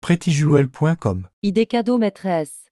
Prétijouel.com Idées cadeau maîtresse